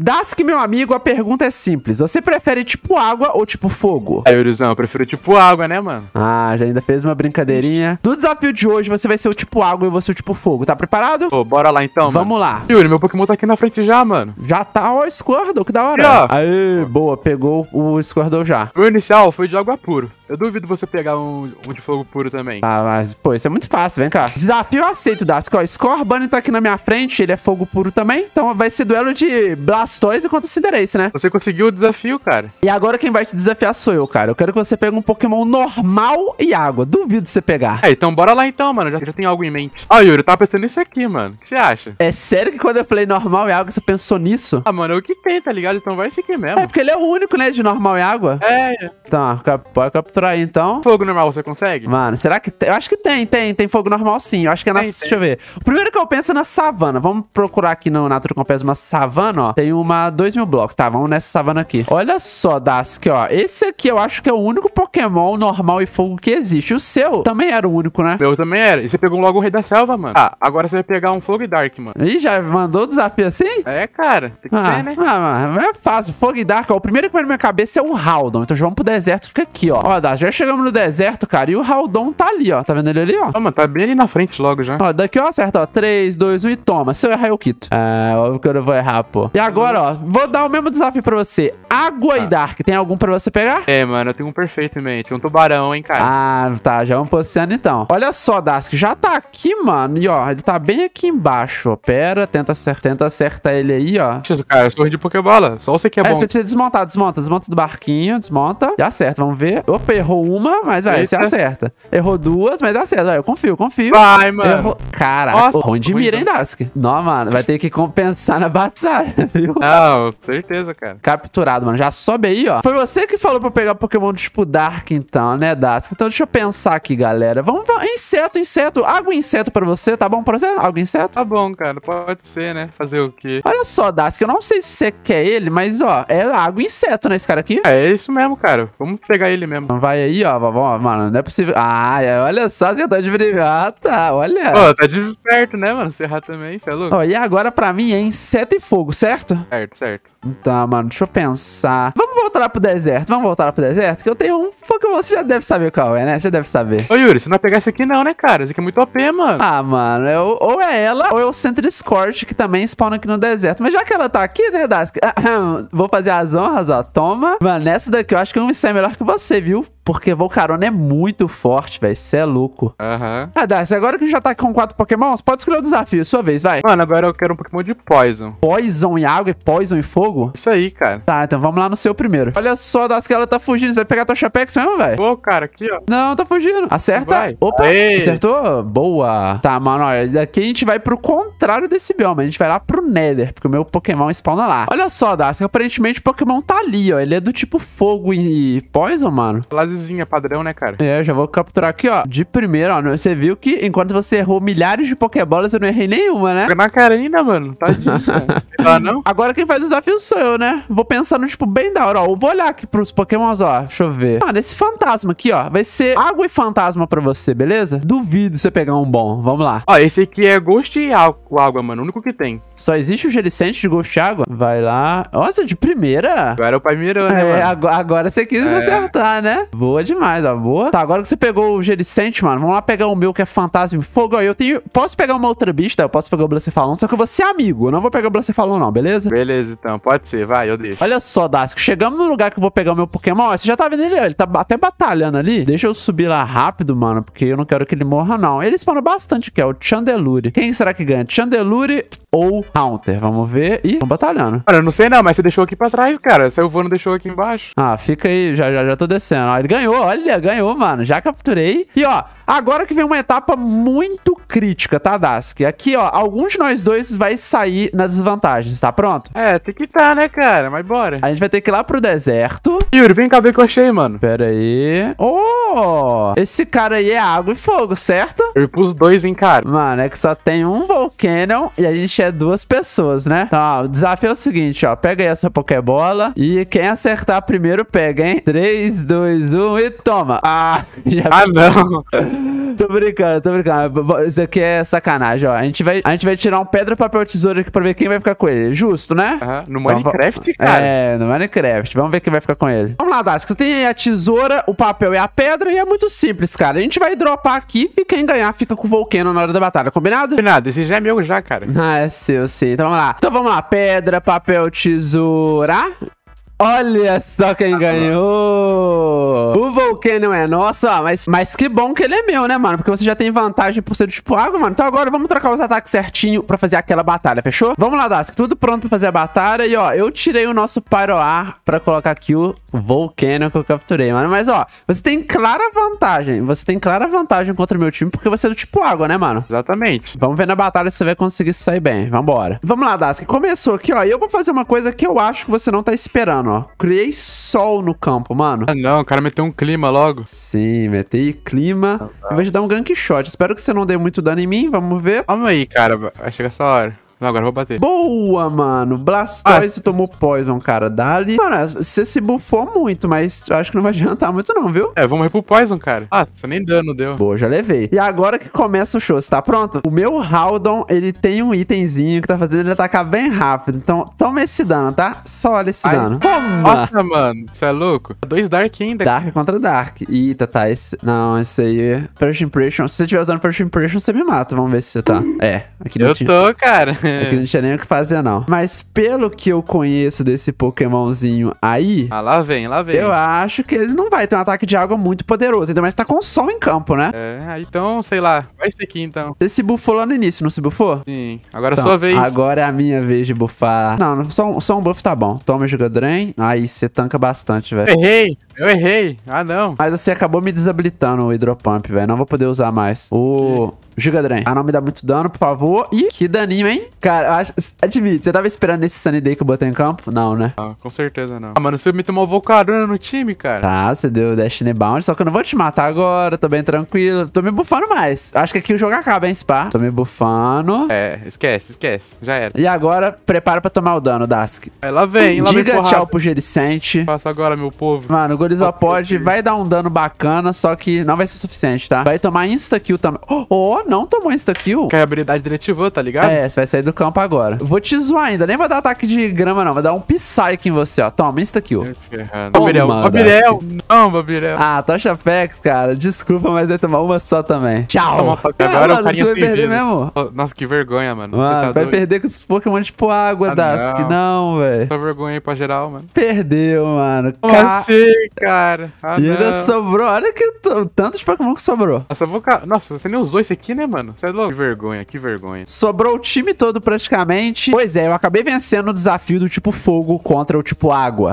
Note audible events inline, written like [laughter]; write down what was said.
Das que meu amigo, a pergunta é simples. Você prefere tipo água ou tipo fogo? Aí, é, Urizão, eu prefiro tipo água, né, mano? Ah, já ainda fez uma brincadeirinha. Do desafio de hoje, você vai ser o tipo água e você o tipo fogo. Tá preparado? Pô, bora lá então, Vamos mano. lá. Yuri, meu Pokémon tá aqui na frente já, mano. Já tá, ó, Squirtle, que da hora. Aí, boa, pegou o Squirtle já. O inicial foi de água puro. Eu duvido você pegar um, um de fogo puro também. Ah, mas, pô, isso é muito fácil, vem cá. Desafio aceito, Dasco. Ó, Scorbunny tá aqui na minha frente, ele é fogo puro também. Então vai ser duelo de Blastoise contra Cinderace, né? Você conseguiu o desafio, cara. E agora quem vai te desafiar sou eu, cara. Eu quero que você pegue um Pokémon normal e água. Duvido você pegar. É, então bora lá então, mano. Já, já tem algo em mente. Ó, Yuri, eu tava pensando nisso aqui, mano. O que você acha? É sério que quando eu falei normal e água, você pensou nisso? Ah, mano, é o que tem, tá ligado? Então vai esse aqui mesmo. É, porque ele é o único, né, de normal e água. É, é. Então, pode capturar aí, então. Fogo normal você consegue? Mano, será que. Tem? Eu acho que tem, tem. Tem fogo normal sim. Eu acho que é na. Tem, deixa eu ver. O primeiro que eu penso é na savana. Vamos procurar aqui no Natura Compass uma savana, ó. Tem uma 2 mil blocos. Tá, vamos nessa savana aqui. Olha só, Dask, ó. Esse aqui eu acho que é o único Pokémon normal e fogo que existe. O seu também era o único, né? Meu também era. E você pegou logo o Rei da Selva, mano. Ah, agora você vai pegar um Fogo e Dark, mano. Ih, já mandou o desafio assim? É, cara. Tem que ah, ser, né? Ah, mano. É fácil. Fogo e Dark, ó. O primeiro que vai na minha cabeça é o Haldon. Então já vamos pro deserto. Fica aqui, ó. Ó, já chegamos no deserto, cara, e o Haldon tá ali, ó. Tá vendo ele ali, ó? Toma, tá bem ali na frente logo já. Ó, daqui eu acerto, ó. 3, 2, 1 e toma. Se eu errar, eu quito. Ah, óbvio que eu não vou errar, pô. E agora, ó, vou dar o mesmo desafio pra você. Água e tá. Dark. Tem algum pra você pegar? É, mano, eu tenho um perfeito em mente. Um tubarão, hein, cara. Ah, tá. Já vamos pro oceano, então. Olha só, Dask. Já tá aqui, mano. E, ó, ele tá bem aqui embaixo, ó. Pera, tenta acertar, tenta acertar ele aí, ó. Jesus, cara, eu sou de Pokébola. Só você que é, é bom. É, você precisa desmontar, desmonta. Desmonta do barquinho, desmonta. Já acerta, vamos ver. Opa, errou uma, mas vai, você acerta. Errou duas, mas dá certo. Vai, eu confio, confio. Vai, mano. Errou... Caraca, ruim de mira, hein, Dask? Não, mano, vai ter que compensar na [laughs] batalha, viu? Não, certeza, cara. Capturado, mano. Já sobe aí, ó. Foi você que falou pra pegar Pokémon tipo Dark, então, né, Dask? Então deixa eu pensar aqui, galera. Vamos, vamos... inseto, inseto. Água inseto pra você, tá bom pra você? Água inseto? Tá bom, cara. Pode ser, né? Fazer o quê? Olha só, Dask, eu não sei se você quer ele, mas, ó, é água inseto, né, esse cara aqui? É, é isso mesmo, cara. Vamos pegar ele mesmo. Então vai aí, ó. Vamos, mano, não é possível. Ah, olha só, você tá de Ah, tá, olha. Pô, tá de perto, né, mano? Você errar também, você é louco. Ó, e agora pra mim é inseto e fogo, certo? Certo, certo. Então, mano, deixa eu pensar. Vamos voltar pro deserto. Vamos voltar pro deserto? Que eu tenho um Pokémon, você já deve saber qual é, né? Você já deve saber. Ô, Yuri, você não vai pegar esse aqui não, né, cara? Esse aqui é muito OP, mano. Ah, mano, eu, ou é ela, ou é o de Scorch, que também spawna aqui no deserto. Mas já que ela tá aqui, né, Dask? [coughs] Vou fazer as honras, ó. Toma. Mano, nessa daqui eu acho que eu me é melhor que você, viu? Porque Volcarona é muito forte, velho. Você é louco. Aham. Uhum. Ah, Darcy, agora que a gente já tá com quatro Pokémons, pode escolher o desafio. Sua vez, vai. Mano, agora eu quero um Pokémon de Poison. Poison e água e Poison e fogo? Isso aí, cara. Tá, então vamos lá no seu primeiro. Olha só, Darcy, que ela tá fugindo. Você vai pegar tua Chapex mesmo, velho? Pô, cara, aqui, ó. Não, tá fugindo. Acerta. Vai. Opa, acertou? Boa. Tá, mano, olha. Daqui a gente vai pro contrário desse bioma. A gente vai lá pro Nether, porque o meu Pokémon spawna lá. Olha só, Darcy, aparentemente o Pokémon tá ali, ó. Ele é do tipo fogo e Poison, mano. Lá frasezinha padrão, né, cara? É, já vou capturar aqui, ó. De primeira ó. Você viu que enquanto você errou milhares de Pokébolas, eu não errei nenhuma, né? Macarena, mano. Tadinho, tá cara. ah, [laughs] tá, não? Agora quem faz o desafio sou eu, né? Vou pensando, tipo, bem da hora, ó. vou olhar aqui pros Pokémons, ó. Deixa eu ver. Mano, esse fantasma aqui, ó. Vai ser água e fantasma pra você, beleza? Duvido você pegar um bom. Vamos lá. Ó, esse aqui é Ghost e Água, mano. O único que tem. Só existe o gelicente de Ghost Água? Vai lá. Nossa, de primeira? Agora é o pai mirou, né, é, mano? Agora, agora você quis é. acertar, né? boa demais, a boa. Tá, agora que você pegou o Gericente, mano, vamos lá pegar o meu que é fantasma fogo. Ó, eu tenho... Posso pegar uma outra bicha? Eu posso pegar o Blacephalon, só que eu vou ser amigo. Eu não vou pegar o Blacephalon, não, beleza? Beleza, então. Pode ser, vai, eu deixo. Olha só, Dask, chegamos no lugar que eu vou pegar o meu Pokémon. Ó, você já tá vendo ele, ó, ele tá até batalhando ali. Deixa eu subir lá rápido, mano, porque eu não quero que ele morra, não. Ele spawna bastante, que é o Chandelure. Quem será que ganha? Chandelure ou Haunter? Vamos ver. Ih, estão batalhando. Cara, eu não sei não, mas você deixou aqui pra trás, cara. Saiu voando, deixou aqui embaixo. Ah, fica aí. Já, já, já tô descendo. Ó, ele Ganhou, olha, ganhou, mano. Já capturei. E, ó, agora que vem uma etapa muito crítica, tá, Dask? Aqui, ó, algum de nós dois vai sair nas desvantagens, tá pronto? É, tem que tá, né, cara? Mas bora. A gente vai ter que ir lá pro deserto. Yuri, vem cá ver o que eu achei, mano. Pera aí. Oh! Esse cara aí é água e fogo, certo? Eu pus dois em cara. Mano, é que só tem um Volcanion e a gente é duas pessoas, né? Então, ó, o desafio é o seguinte, ó. Pega aí a sua Pokébola e quem acertar primeiro pega, hein? 3, 2, 1 um e toma. Ah, [laughs] já... ah não. tô brincando, tô brincando. Isso aqui é sacanagem, ó. A gente vai, a gente vai tirar um pedra, papel, tesoura aqui pra ver quem vai ficar com ele. Justo, né? Uhum. No então, Minecraft, então, cara. É, no Minecraft. Vamos ver quem vai ficar com ele. Vamos lá, Dask. Você tem a tesoura, o papel e a pedra e é muito simples, cara. A gente vai dropar aqui e quem ganhar fica com o Volcano na hora da batalha. Combinado? Combinado. Esse já é meu já, cara. Ah, é seu, sim. Então vamos lá. Então vamos lá. Pedra, papel, tesoura Olha só quem ganhou! O Volcano é nosso, ó, mas, mas que bom que ele é meu, né, mano? Porque você já tem vantagem por ser do tipo água, mano. Então agora vamos trocar os ataques certinho pra fazer aquela batalha, fechou? Vamos lá, Dask, tudo pronto pra fazer a batalha. E, ó, eu tirei o nosso Pyroar pra colocar aqui o Volcano que eu capturei, mano. Mas, ó, você tem clara vantagem. Você tem clara vantagem contra o meu time porque você é do tipo água, né, mano? Exatamente. Vamos ver na batalha se você vai conseguir sair bem. Vambora. Vamos lá, Dask. Começou aqui, ó. E eu vou fazer uma coisa que eu acho que você não tá esperando, mano. Criei sol no campo, mano. Ah, não. O cara meteu um clima logo. Sim, metei clima. Ah, tá. Eu vou te dar um gank shot. Espero que você não dê muito dano em mim. Vamos ver. Calma aí, cara. Vai chegar essa hora. Agora vou bater. Boa, mano. Blastoise ah. tomou poison, cara. Dali. Mano, você se bufou muito, mas eu acho que não vai [laughs] adiantar muito, não, viu? É, vamos ir pro poison, cara. Ah, você nem dano deu. Boa, já levei. E agora que começa o show, você tá pronto? O meu Haldon, ele tem um itemzinho que tá fazendo ele atacar bem rápido. Então, toma esse dano, tá? Só olha esse Ai. dano. Toma! Nossa, mano. Você é louco? Dois Dark ainda. Dark contra Dark. Eita, tá. Esse... Não, esse aí. É first Impression. Se você estiver usando First Impression, você me mata. Vamos ver se você tá. É. Aqui não Eu tô, cara. É. Aqui não tinha nem o que fazer, não. Mas pelo que eu conheço desse Pokémonzinho aí. Ah, lá vem, lá vem. Eu acho que ele não vai ter um ataque de água muito poderoso, ainda mais tá com som em campo, né? É, ah, então, sei lá. Vai ser aqui então. Você se bufou lá no início, não se bufou? Sim. Agora é então, é a sua vez. Agora é a minha vez de bufar. Não, só, só um buff tá bom. Toma Jugadren. Aí você tanca bastante, velho. Errei. Eu errei. Ah, não. Mas você acabou me desabilitando o Hidropump, velho. Não vou poder usar mais. O. Que? Gigadren. Ah, não me dá muito dano, por favor. E que daninho, hein? Cara, acho, admito, você tava esperando esse Sunny Day que eu botei em campo? Não, né? Ah, com certeza não. Ah, mano, você me tomou Volcarona no time, cara. Tá, você deu Destiny Bound, só que eu não vou te matar agora, tô bem tranquilo. Tô me bufando mais. Acho que aqui o jogo acaba, hein, Spa? Tô me bufando. É, esquece, esquece. Já era. E agora, prepara pra tomar o dano, Dask. Ela vem, ela Diga vem tchau pro Gericente. Faça agora, meu povo. Mano, o Gorizopod vai dar um dano bacana, só que não vai ser suficiente, tá? Vai tomar insta-kill também. Oh, [gasps] oh, não tomou insta-kill. Que a habilidade dele ativou, tá ligado? É, você vai sair do do campo agora. Vou te zoar ainda. Nem vai dar ataque de grama, não. Vai dar um Psyche em você, ó. Toma, insta-kill. Babirel, Babirel. Não, Babirel. Ah, Tocha Pex, cara. Desculpa, mas vai tomar uma só também. Tchau. Toma, agora é você vai perder mesmo. Nossa, que vergonha, mano. mano tá vai doido. perder com esses Pokémon tipo água, ah, Dask. Não, velho. Só vergonha aí pra geral, mano. Perdeu, mano. Ca... assim, cara? Ah, e ainda não. sobrou. Olha que tanto de Pokémon que sobrou. Nossa, vou... Nossa, você nem usou esse aqui, né, mano? Você é louco. Que vergonha, que vergonha. Sobrou o time todo praticamente. Pois é, eu acabei vencendo o desafio do tipo fogo contra o tipo água.